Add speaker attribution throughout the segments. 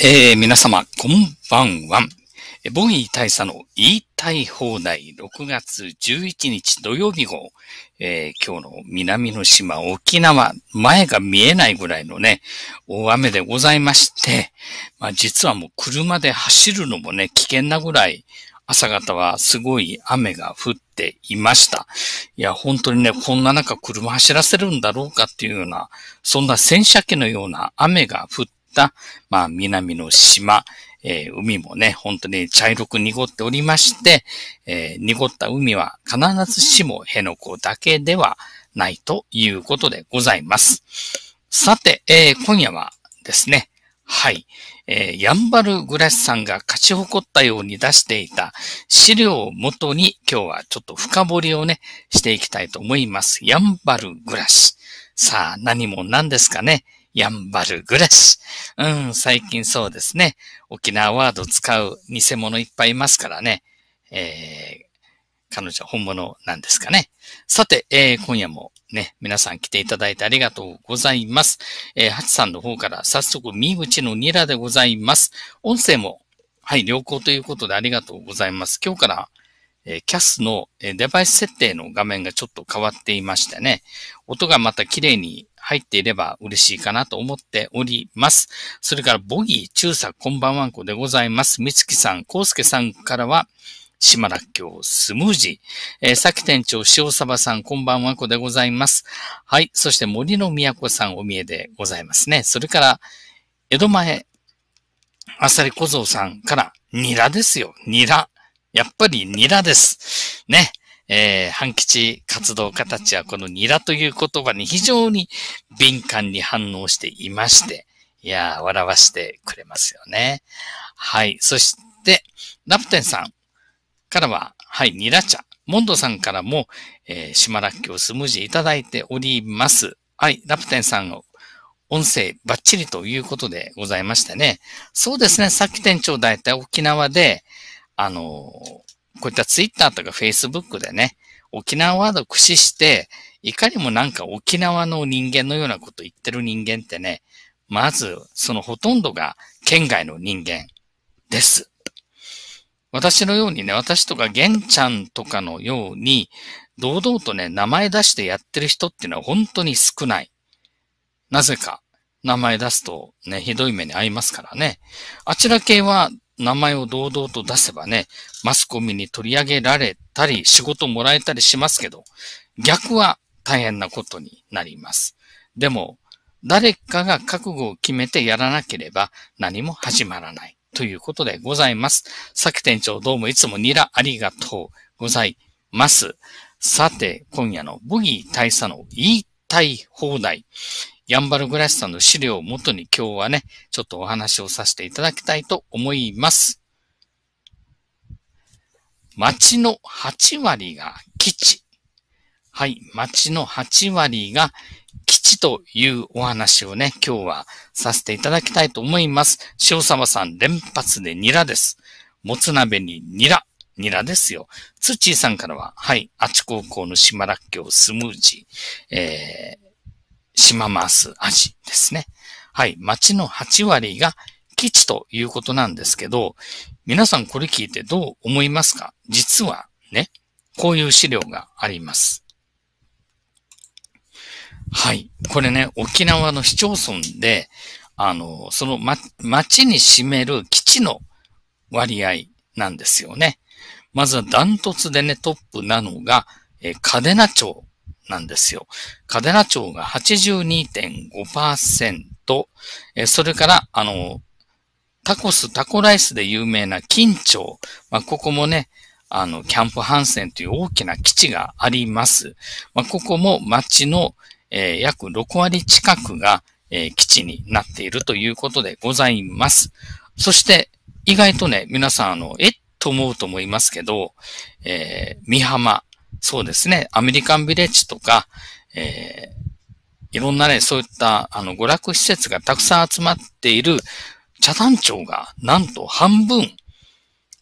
Speaker 1: えー、皆様、こんばんは。ボギー大佐の言いたい放題6月11日土曜日号、えー、今日の南の島沖縄、前が見えないぐらいのね、大雨でございまして、まあ実はもう車で走るのもね、危険なぐらい朝方はすごい雨が降っていました。いや、本当にね、こんな中車走らせるんだろうかっていうような、そんな洗車機のような雨が降った、。まあ、南の島、えー、海もね、本当に茶色く濁っておりまして、えー、濁った海は必ずしも辺野古だけではないということでございます。さて、えー、今夜はですね、はい。えー、ヤンバルグラスさんが勝ち誇ったように出していた資料をもとに今日はちょっと深掘りをね、していきたいと思います。ヤンバルグラス。さあ、何も何ですかね。やんばる暮らし。うん、最近そうですね。沖縄ワード使う偽物いっぱいいますからね。えー、彼女本物なんですかね。さて、えー、今夜もね、皆さん来ていただいてありがとうございます。えー、ハチさんの方から早速、身口のニラでございます。音声も、はい、良好ということでありがとうございます。今日からえキャスのデバイス設定の画面がちょっと変わっていましてね、音がまた綺麗に入っていれば嬉しいかなと思っております。それから、ボギー、中佐、こんばんはんこでございます。みつきさん、こうすけさんからは、島らっきょう、スムージー。えー、さき店長、塩サバさん、こんばんは、こでございます。はい。そして森の都さん、お見えでございますね。それから、江戸前、あさり小僧さんから、ニラですよ。ニラ。やっぱりニラです。ね。えー、半吉活動家たちはこのニラという言葉に非常に敏感に反応していまして、いやー、笑わしてくれますよね。はい。そして、ラプテンさんからは、はい、ニラ茶。モンドさんからも、えー、島らっきょうスムージーいただいております。はい、ラプテンさん音声バッチリということでございましたね。そうですね、さっき店長だいたい沖縄で、あのー、こういったツイッターとかフェイスブックでね、沖縄ワードを駆使して、いかにもなんか沖縄の人間のようなこと言ってる人間ってね、まず、そのほとんどが県外の人間です。私のようにね、私とか玄ちゃんとかのように、堂々とね、名前出してやってる人っていうのは本当に少ない。なぜか、名前出すとね、ひどい目に遭いますからね。あちら系は名前を堂々と出せばね、マスコミに取り上げられたり、仕事もらえたりしますけど、逆は大変なことになります。でも、誰かが覚悟を決めてやらなければ何も始まらない。ということでございます。さき店長どうもいつもニラありがとうございます。さて、今夜のボギー大佐の言いたい放題。ヤンバルグラシさんの資料をもとに今日はね、ちょっとお話をさせていただきたいと思います。町の8割が基地。はい、町の8割が基地というお話をね、今日はさせていただきたいと思います。塩様さん連発でニラです。もつ鍋にニラ。ニラですよ。ツッチーさんからは、はい、あち高校の島らっきょうスムージー。えーマ回す味ですね。はい。町の8割が基地ということなんですけど、皆さんこれ聞いてどう思いますか実はね、こういう資料があります。はい。これね、沖縄の市町村で、あの、その、ま、町に占める基地の割合なんですよね。まずはダントツでね、トップなのが、えー、カデナ町なんですよ。カデナ町が82.5%、えそれから、あの、タコス、タコライスで有名な金町、まあ、ここもね、あの、キャンプハンセンという大きな基地があります。まあ、ここも町の、えー、約6割近くが、えー、基地になっているということでございます。そして、意外とね、皆さん、あの、えと思うと思いますけど、えー、三浜、そうですね、アメリカンビレッジとか、えー、いろんなね、そういった、あの、娯楽施設がたくさん集まっている、茶団町が、なんと半分、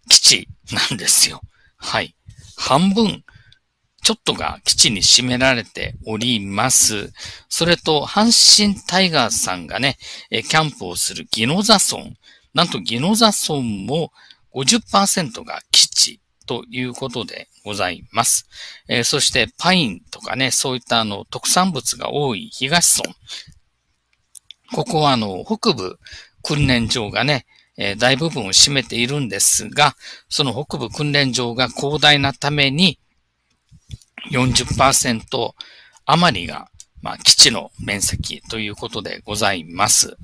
Speaker 1: 基地なんですよ。はい。半分、ちょっとが基地に占められております。それと、阪神タイガースさんがね、キャンプをするギノザ村。なんとギノザ村も50%が基地ということで、ございます。えー、そしてパインとかね、そういったあの特産物が多い東村。ここはあの北部訓練場がね、えー、大部分を占めているんですが、その北部訓練場が広大なために40%余りがまあ、基地の面積ということでございます。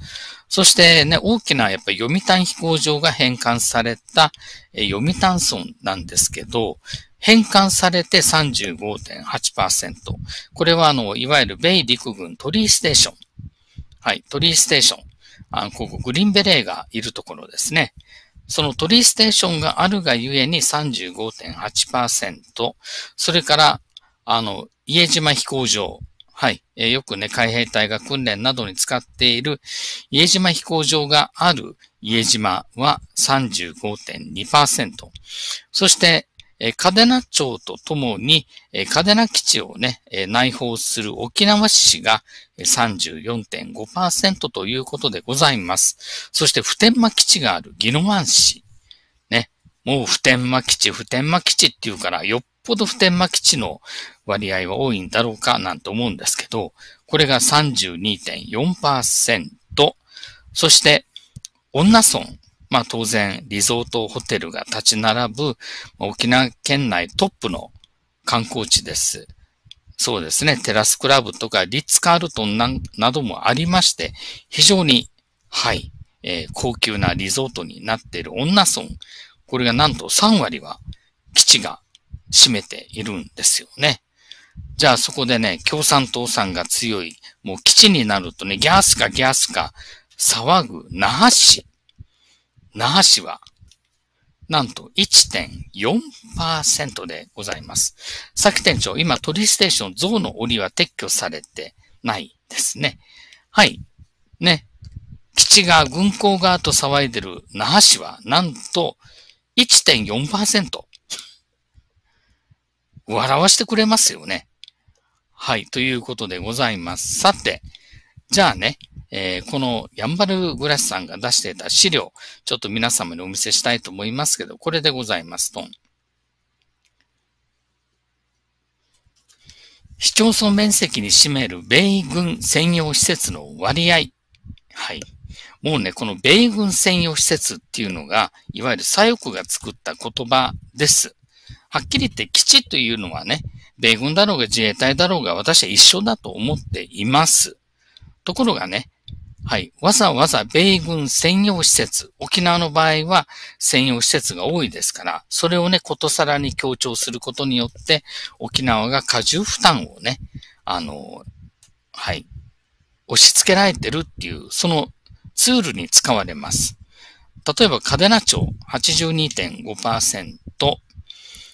Speaker 1: そしてね、大きなやっぱ読谷飛行場が返還された、読谷村なんですけど、返還されて35.8%。これはあの、いわゆる米陸軍トリーステーション。はい、トリーステーション。あの、ここグリーンベレーがいるところですね。そのトリーステーションがあるがゆえに35.8%。それから、あの、家島飛行場。はい、えー、よくね、海兵隊が訓練などに使っている、家島飛行場がある家島は35.2%。そして、えカデナ町とともに、えカデナ基地をね、え内包する沖縄市が34.5%ということでございます。そして普天間基地がある宜野湾市。ね、もう普天間基地、普天間基地っていうから、よっぽど普天間基地の割合は多いんだろうかなんて思うんですけど、これが32.4%。そして、女村。まあ当然、リゾートホテルが立ち並ぶ沖縄県内トップの観光地です。そうですね。テラスクラブとかリッツカールトンなどもありまして、非常に、はい、えー、高級なリゾートになっている女村。これがなんと3割は基地が占めているんですよね。じゃあそこでね、共産党さんが強い、もう基地になるとね、ギャースかギャースか騒ぐ那覇市。那覇市は、なんと1.4%でございます。佐久店長、今鳥ステーション象の檻は撤去されてないですね。はい。ね。基地が軍港側と騒いでる那覇市は、なんと1.4%。笑わしてくれますよね。はい、ということでございます。さて、じゃあね、えー、このヤンバルグラスさんが出していた資料、ちょっと皆様にお見せしたいと思いますけど、これでございますと。市町村面積に占める米軍専用施設の割合。はい。もうね、この米軍専用施設っていうのが、いわゆる左翼が作った言葉です。はっきり言って基地というのはね、米軍だろうが自衛隊だろうが私は一緒だと思っています。ところがね、はい。わざわざ米軍専用施設、沖縄の場合は専用施設が多いですから、それをね、ことさらに強調することによって、沖縄が過重負担をね、あの、はい、押し付けられてるっていう、そのツールに使われます。例えば、嘉手納町82.5%、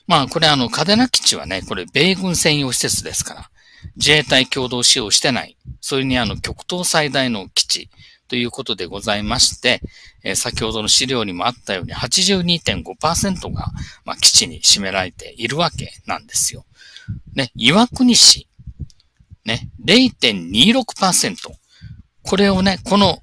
Speaker 1: まあ、これあの、カデナ基地はね、これ米軍専用施設ですから、自衛隊共同使用してない、それにあの、極東最大の基地ということでございまして、えー、先ほどの資料にもあったように82.5%が、まあ、基地に占められているわけなんですよ。ね、岩国市、ね、0.26%。これをね、この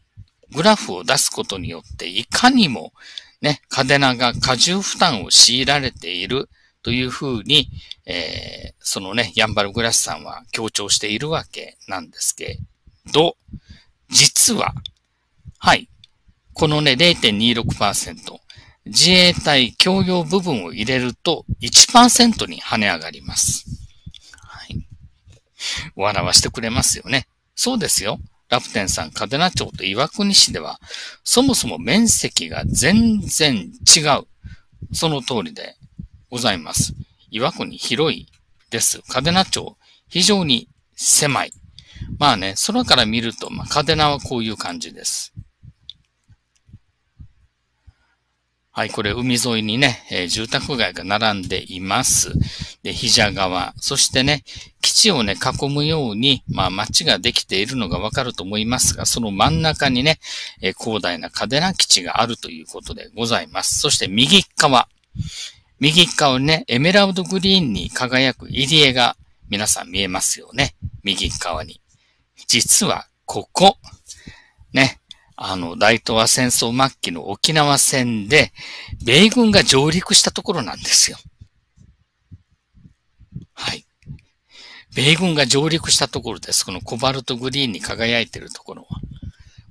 Speaker 1: グラフを出すことによって、いかにもね、カデナが過重負担を強いられているというふうに、えー、そのね、ヤンバルグラスさんは強調しているわけなんですけど、実は、はい、このね、0.26%、自衛隊共用部分を入れると1%に跳ね上がります。はい。笑わしてくれますよね。そうですよ。楽天さん、カデナ町と岩国市では、そもそも面積が全然違う。その通りで、ございます。岩国広いです。嘉手納町、非常に狭い。まあね、空から見ると、まあ、カデナはこういう感じです。はい、これ海沿いにね、えー、住宅街が並んでいます。で、ひじゃ川、そしてね、基地をね、囲むように、まあ、町ができているのがわかると思いますが、その真ん中にね、えー、広大な嘉手納基地があるということでございます。そして右側、右側ね、エメラルドグリーンに輝く入り江が皆さん見えますよね。右側に。実はここ、ね、あの、大東亜戦争末期の沖縄戦で、米軍が上陸したところなんですよ。はい。米軍が上陸したところです。このコバルトグリーンに輝いているところは。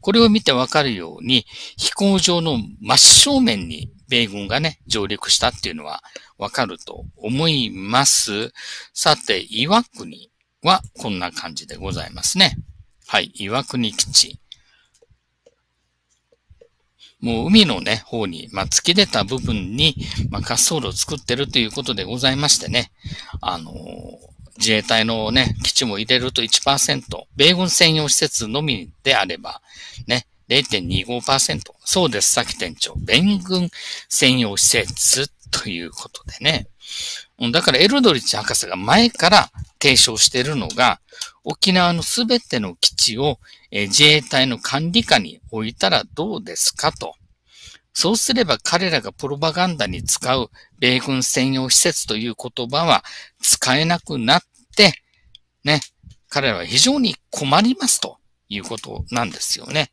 Speaker 1: これを見てわかるように、飛行場の真正面に米軍がね、上陸したっていうのはわかると思います。さて、岩国はこんな感じでございますね。はい、岩国基地。もう海のね、方に、まあ、突き出た部分に、まあ、滑走路を作ってるということでございましてね。あのー自衛隊のね、基地も入れると1%、米軍専用施設のみであれば、ね、0.25%。そうです、さき店長。弁軍専用施設ということでね。だからエルドリッチ博士が前から提唱しているのが、沖縄のすべての基地を自衛隊の管理下に置いたらどうですかと。そうすれば彼らがプロパガンダに使う米軍専用施設という言葉は使えなくなって、ね、彼らは非常に困りますと。いうことなんですよね。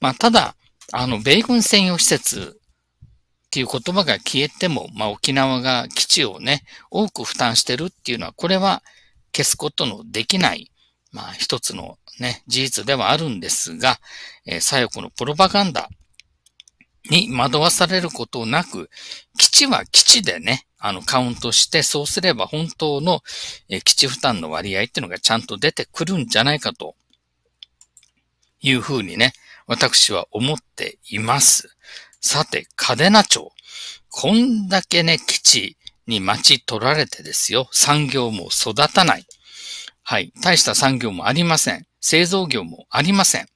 Speaker 1: まあ、ただ、あの、米軍専用施設っていう言葉が消えても、まあ、沖縄が基地をね、多く負担してるっていうのは、これは消すことのできない、まあ、一つのね、事実ではあるんですが、えー、左翼のプロパガンダに惑わされることなく、基地は基地でね、あの、カウントして、そうすれば本当の基地負担の割合っていうのがちゃんと出てくるんじゃないかというふうにね、私は思っています。さて、カデナ町。こんだけね、基地に町取られてですよ。産業も育たない。はい。大した産業もありません。製造業もありません。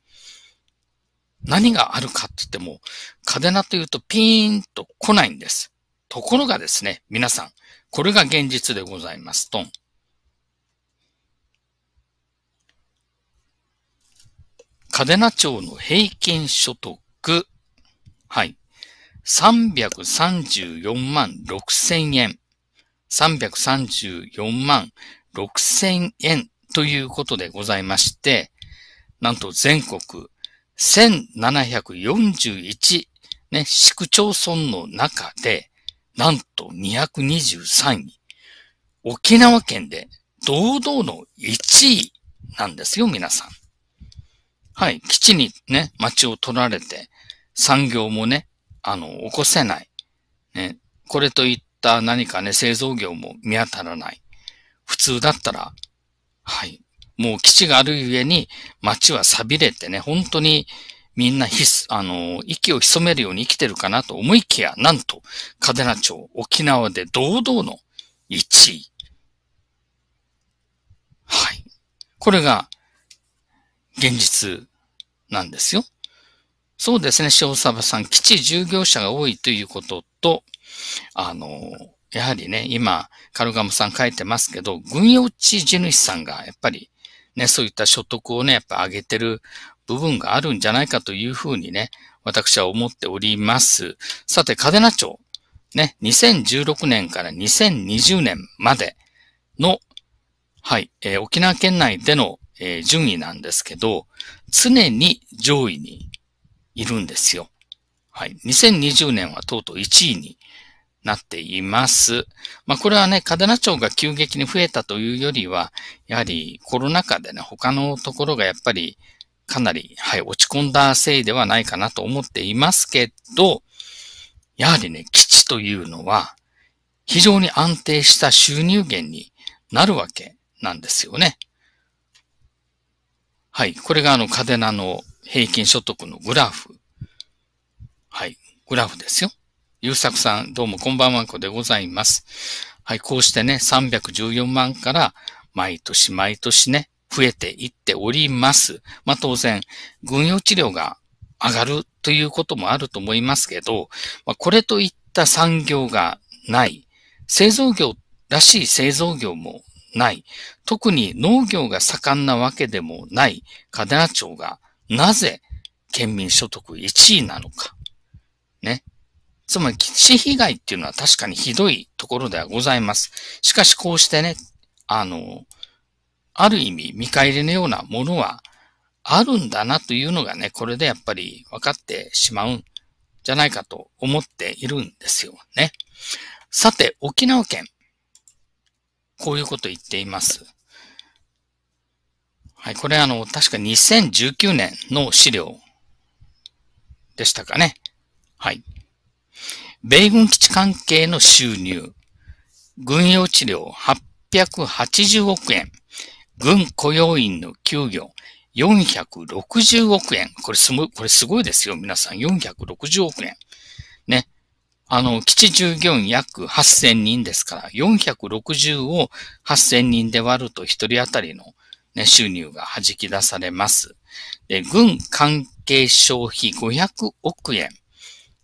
Speaker 1: 何があるかって言っても、カデナというとピーンと来ないんです。ところがですね、皆さん、これが現実でございます。トン。嘉手納町の平均所得、はい。334万6千円。334万6千円ということでございまして、なんと全国1741、ね、市区町村の中で、なんと223位。沖縄県で堂々の1位なんですよ、皆さん。はい、基地にね、町を取られて、産業もね、あの、起こせない。ね、これといった何かね、製造業も見当たらない。普通だったら、はい、もう基地があるゆえに、町は錆びれてね、本当にみんなひす、あの、息を潜めるように生きてるかなと思いきや、なんと、カデナ町、沖縄で堂々の1位。はい。これが、現実なんですよ。そうですね、塩沢さん、基地従業者が多いということと、あの、やはりね、今、カルガムさん書いてますけど、軍用地地主さんが、やっぱり、ね、そういった所得をね、やっぱ上げてる部分があるんじゃないかというふうにね、私は思っております。さて、カデナ町、ね、2016年から2020年までの、はい、えー、沖縄県内でのえー、順位なんですけど、常に上位にいるんですよ。はい。2020年はとうとう1位になっています。まあこれはね、カデナ町が急激に増えたというよりは、やはりコロナ禍でね、他のところがやっぱりかなり、はい、落ち込んだせいではないかなと思っていますけど、やはりね、基地というのは非常に安定した収入源になるわけなんですよね。はい。これがあの、カデナの平均所得のグラフ。はい。グラフですよ。ゆうさくさん、どうもこんばんはこでございます。はい。こうしてね、314万から毎年毎年ね、増えていっております。まあ当然、軍用治療が上がるということもあると思いますけど、まあ、これといった産業がない、製造業らしい製造業もない、特に農業が盛んなわけでもない嘉手納町がなぜ県民所得1位なのか。ね。つまり、基地被害っていうのは確かにひどいところではございます。しかし、こうしてね、あの、ある意味、見返りのようなものはあるんだなというのがね、これでやっぱり分かってしまうんじゃないかと思っているんですよね。さて、沖縄県。こういうこと言っています。はい、これあの、確か2019年の資料でしたかね。はい。米軍基地関係の収入、軍用治療880億円、軍雇用員の休業、460億円。これすごこれすごいですよ、皆さん。460億円。あの、基地従業員約8000人ですから、460を8000人で割ると1人当たりの、ね、収入が弾き出されます。で、軍関係消費500億円。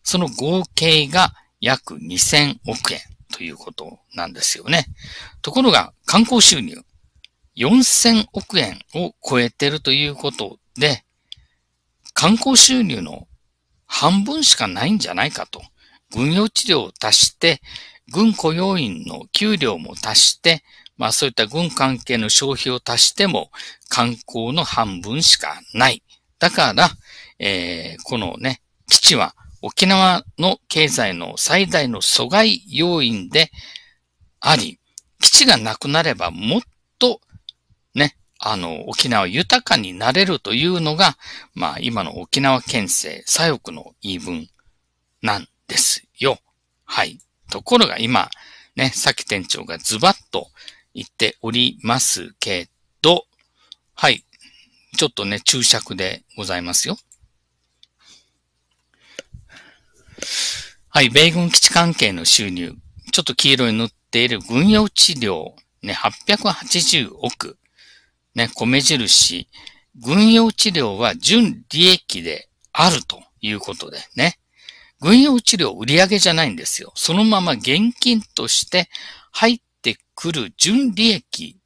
Speaker 1: その合計が約2000億円ということなんですよね。ところが、観光収入4000億円を超えてるということで、観光収入の半分しかないんじゃないかと。分用治療を足して、軍雇用員の給料も足して、まあそういった軍関係の消費を足しても観光の半分しかない。だから、えー、このね、基地は沖縄の経済の最大の阻害要因であり、基地がなくなればもっとね、あの、沖縄豊かになれるというのが、まあ今の沖縄県政左翼の言い分なんはい。ところが今、ね、さっき店長がズバッと言っておりますけど、はい。ちょっとね、注釈でございますよ。はい。米軍基地関係の収入。ちょっと黄色に塗っている軍用治療。ね、880億。ね、米印。軍用治療は純利益であるということでね。軍用治療売上じゃないんですよ。そのまま現金として入ってくる純利益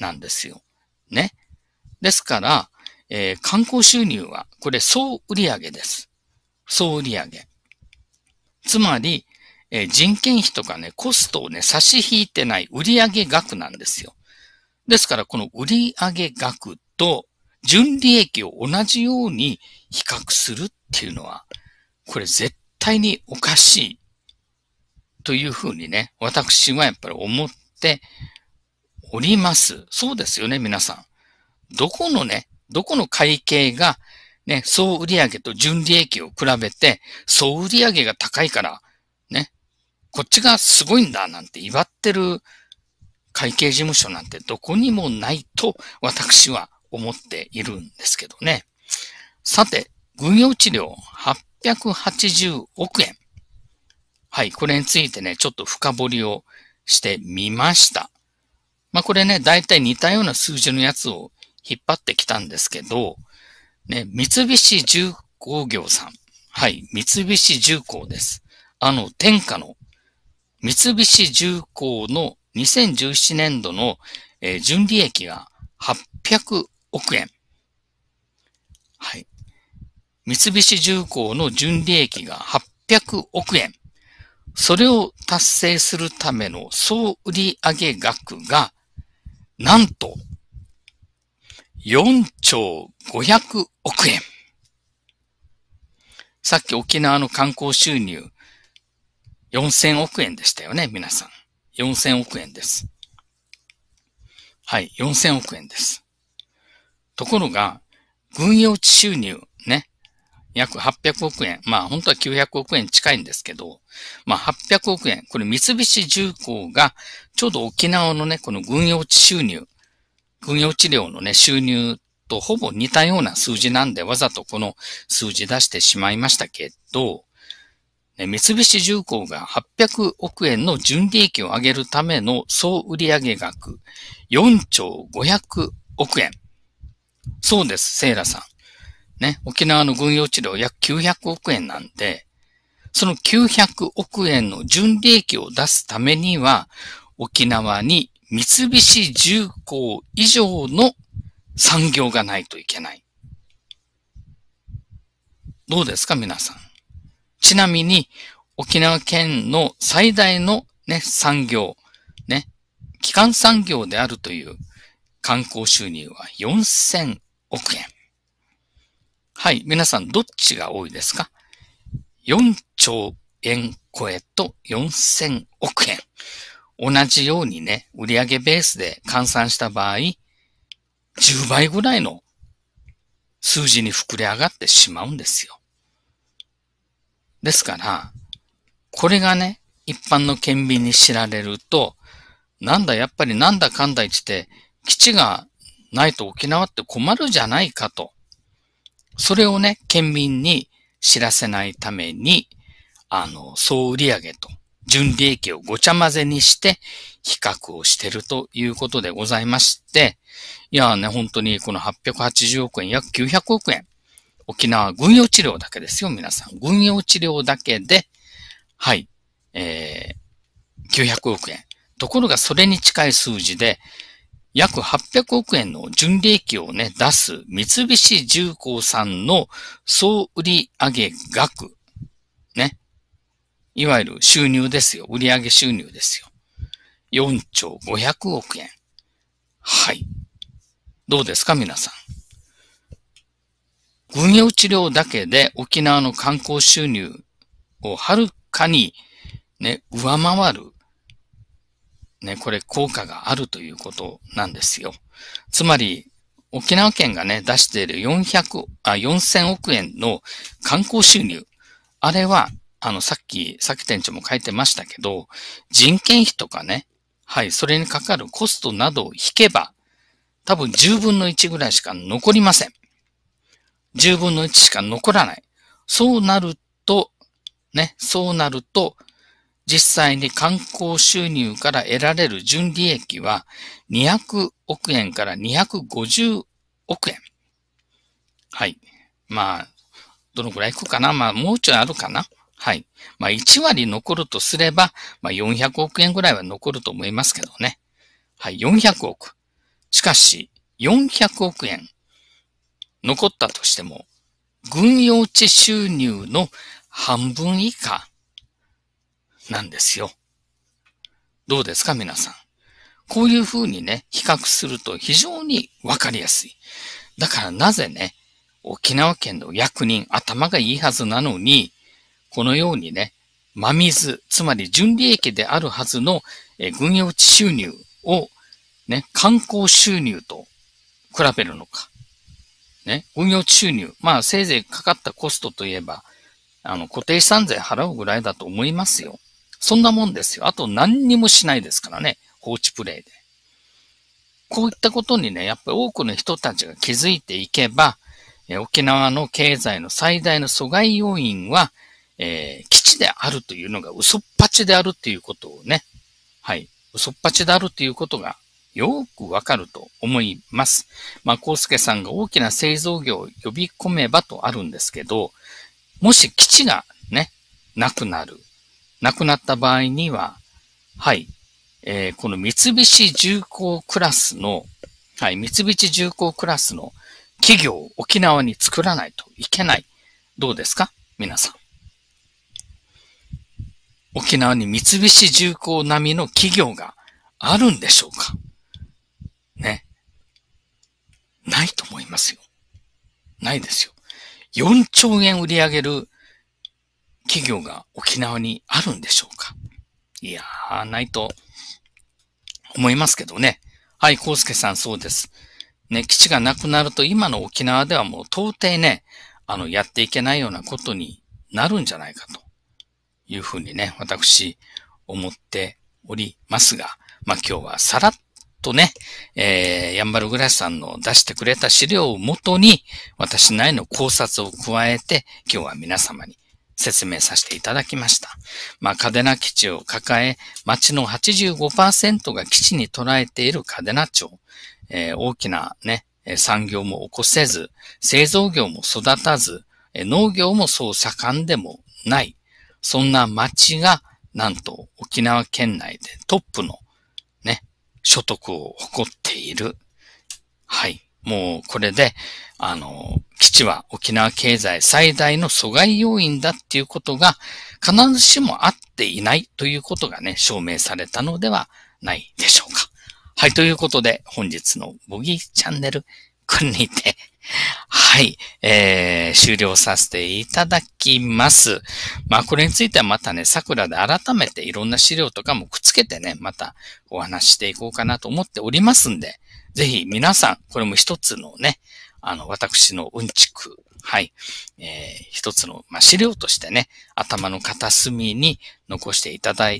Speaker 1: なんですよ。ね。ですから、えー、観光収入は、これ総売上です。総売上。つまり、えー、人件費とかね、コストをね、差し引いてない売上額なんですよ。ですから、この売上額と純利益を同じように比較するっていうのは、これ絶対におかしいというふうにね、私はやっぱり思っております。そうですよね、皆さん。どこのね、どこの会計が、ね、総売上と純利益を比べて、総売上が高いから、ね、こっちがすごいんだなんて言わってる会計事務所なんてどこにもないと私は思っているんですけどね。さて、軍用治療680億円。はい、これについてね、ちょっと深掘りをしてみました。まあこれね、大体似たような数字のやつを引っ張ってきたんですけど、ね、三菱重工業さん。はい、三菱重工です。あの、天下の三菱重工の2017年度の、えー、純利益が800億円。はい。三菱重工の純利益が800億円。それを達成するための総売上額が、なんと、4兆500億円。さっき沖縄の観光収入4000億円でしたよね、皆さん。4000億円です。はい、4000億円です。ところが、軍用地収入約800億円。まあ本当は900億円近いんですけど、まあ800億円。これ三菱重工がちょうど沖縄のね、この軍用地収入、軍用地料のね、収入とほぼ似たような数字なんでわざとこの数字出してしまいましたけど、ね、三菱重工が800億円の純利益を上げるための総売上額4兆500億円。そうです、セイラさん。ね、沖縄の軍用治療約900億円なんで、その900億円の純利益を出すためには、沖縄に三菱重工以上の産業がないといけない。どうですか皆さん。ちなみに、沖縄県の最大のね、産業、ね、基幹産業であるという観光収入は4000億円。はい、皆さんどっちが多いですか ?4 兆円超えと4000億円。同じようにね、売上ベースで換算した場合、10倍ぐらいの数字に膨れ上がってしまうんですよ。ですから、これがね、一般の県民に知られると、なんだやっぱりなんだかんだ言って、基地がないと沖縄って困るじゃないかとそれをね、県民に知らせないために、あの、総売上と純利益をごちゃ混ぜにして比較をしてるということでございまして、いやね、本当にこの880億円、約900億円、沖縄軍用治療だけですよ、皆さん。軍用治療だけで、はい、えー、900億円。ところがそれに近い数字で、約800億円の純利益をね、出す三菱重工さんの総売上額、ね。いわゆる収入ですよ。売上収入ですよ。4兆500億円。はい。どうですか、皆さん。軍用治療だけで沖縄の観光収入をはるかにね、上回るね、これ効果があるということなんですよ。つまり、沖縄県がね、出している400あ、4000億円の観光収入。あれは、あの、さっき、さっき店長も書いてましたけど、人件費とかね、はい、それにかかるコストなどを引けば、多分10分の1ぐらいしか残りません。10分の1しか残らない。そうなると、ね、そうなると、実際に観光収入から得られる純利益は200億円から250億円。はい。まあ、どのくらいいくかなまあ、もうちょいあるかなはい。まあ、1割残るとすれば、まあ、400億円ぐらいは残ると思いますけどね。はい、400億。しかし、400億円残ったとしても、軍用地収入の半分以下なんですよ。どうですか皆さん。こういう風にね、比較すると非常にわかりやすい。だからなぜね、沖縄県の役人、頭がいいはずなのに、このようにね、真水、つまり純利益であるはずの、え軍用地収入を、ね、観光収入と比べるのか。ね、運用地収入。まあ、せいぜいかかったコストといえば、あの、固定資産税払うぐらいだと思いますよ。そんなもんですよ。あと何にもしないですからね。放置プレイで。こういったことにね、やっぱり多くの人たちが気づいていけば、え沖縄の経済の最大の阻害要因は、えー、基地であるというのが嘘っぱちであるということをね、はい、嘘っぱちであるということがよくわかると思います。まあ、コ介さんが大きな製造業を呼び込めばとあるんですけど、もし基地がね、なくなる。亡くなった場合には、はい、えー、この三菱重工クラスの、はい、三菱重工クラスの企業を沖縄に作らないといけない。どうですか皆さん。沖縄に三菱重工並みの企業があるんでしょうかね。ないと思いますよ。ないですよ。4兆円売り上げる企業が沖縄にあるんでしょうかいやー、ないと思いますけどね。はい、コ介さんそうです。ね、基地がなくなると今の沖縄ではもう到底ね、あの、やっていけないようなことになるんじゃないかというふうにね、私、思っておりますが、まあ、今日はさらっとね、えー、ヤンバルグラスさんの出してくれた資料をもとに、私なりの考察を加えて、今日は皆様に説明させていただきました。まあ、嘉手納基地を抱え、町の85%が基地に捉えている嘉手納町。えー、大きなね、産業も起こせず、製造業も育たず、農業もそう盛んでもない。そんな町が、なんと沖縄県内でトップのね、所得を誇っている。はい。もうこれで、あの、基地は沖縄経済最大の阻害要因だっていうことが必ずしもあっていないということがね、証明されたのではないでしょうか。はい、ということで本日のボギーチャンネル、くんにて、はい、えー、終了させていただきます。まあ、これについてはまたね、桜で改めていろんな資料とかもくっつけてね、またお話していこうかなと思っておりますんで、ぜひ皆さん、これも一つのね、あの、私のうんちく、はい、えー、一つの、まあ、資料としてね、頭の片隅に残していただ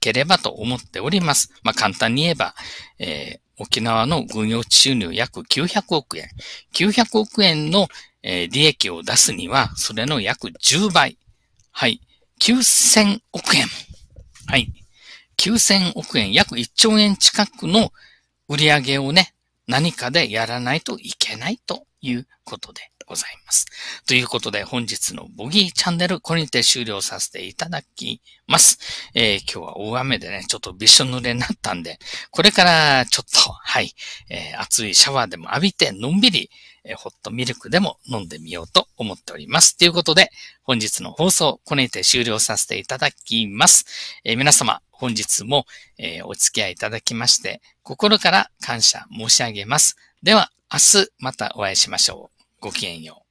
Speaker 1: ければと思っております。まあ、簡単に言えば、えー、沖縄の軍用地収入約900億円。900億円の、えー、利益を出すには、それの約10倍。はい。9000億円。はい。9000億円、約1兆円近くの、売り上げをね、何かでやらないといけないということでございます。ということで、本日のボギーチャンネル、これにて終了させていただきます。えー、今日は大雨でね、ちょっとびしょ濡れになったんで、これからちょっと、はい、えー、いシャワーでも浴びて、のんびり、えー、ホットミルクでも飲んでみようと思っております。ということで、本日の放送、これにて終了させていただきます。え皆様、本日も、えー、お付き合いいただきまして、心から感謝申し上げます。では、明日またお会いしましょう。ごきげんよう。